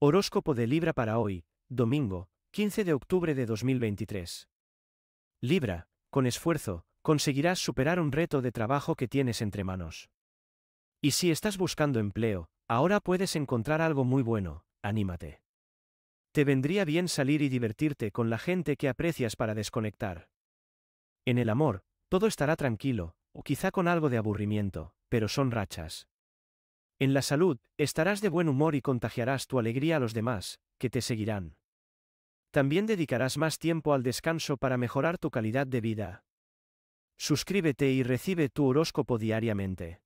Horóscopo de Libra para hoy, domingo, 15 de octubre de 2023. Libra, con esfuerzo, conseguirás superar un reto de trabajo que tienes entre manos. Y si estás buscando empleo, ahora puedes encontrar algo muy bueno, anímate. Te vendría bien salir y divertirte con la gente que aprecias para desconectar. En el amor, todo estará tranquilo, o quizá con algo de aburrimiento, pero son rachas. En la salud, estarás de buen humor y contagiarás tu alegría a los demás, que te seguirán. También dedicarás más tiempo al descanso para mejorar tu calidad de vida. Suscríbete y recibe tu horóscopo diariamente.